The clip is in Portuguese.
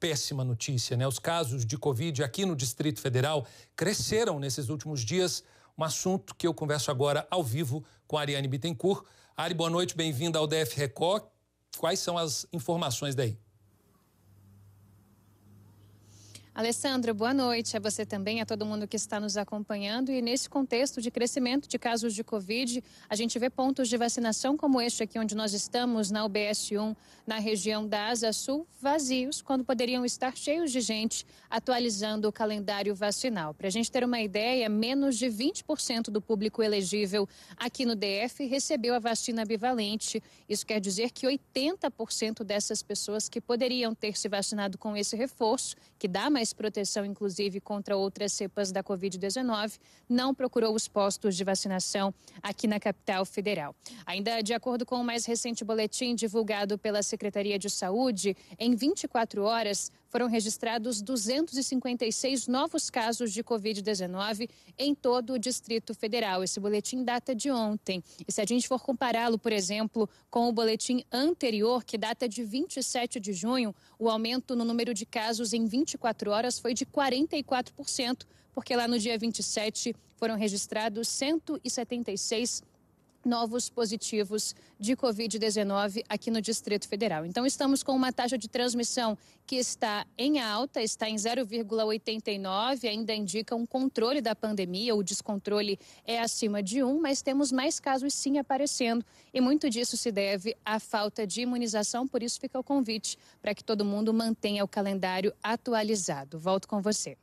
péssima notícia, né? Os casos de Covid aqui no Distrito Federal cresceram nesses últimos dias. Um assunto que eu converso agora ao vivo com a Ariane Bittencourt. Ari, boa noite, bem-vinda ao DF Record. Quais são as informações daí? Alessandro, boa noite. A você também, a todo mundo que está nos acompanhando. E nesse contexto de crescimento de casos de Covid, a gente vê pontos de vacinação como este aqui, onde nós estamos, na UBS-1, na região da Asa Sul, vazios, quando poderiam estar cheios de gente atualizando o calendário vacinal. Para a gente ter uma ideia, menos de 20% do público elegível aqui no DF recebeu a vacina bivalente. Isso quer dizer que 80% dessas pessoas que poderiam ter se vacinado com esse reforço, que dá mais mais proteção, inclusive, contra outras cepas da Covid-19, não procurou os postos de vacinação aqui na capital federal. Ainda de acordo com o mais recente boletim divulgado pela Secretaria de Saúde, em 24 horas foram registrados 256 novos casos de Covid-19 em todo o Distrito Federal. Esse boletim data de ontem. E se a gente for compará-lo, por exemplo, com o boletim anterior, que data de 27 de junho, o aumento no número de casos em 24 horas foi de 44%, porque lá no dia 27 foram registrados 176 novos positivos de Covid-19 aqui no Distrito Federal. Então, estamos com uma taxa de transmissão que está em alta, está em 0,89, ainda indica um controle da pandemia, o descontrole é acima de 1, mas temos mais casos sim aparecendo e muito disso se deve à falta de imunização, por isso fica o convite para que todo mundo mantenha o calendário atualizado. Volto com você.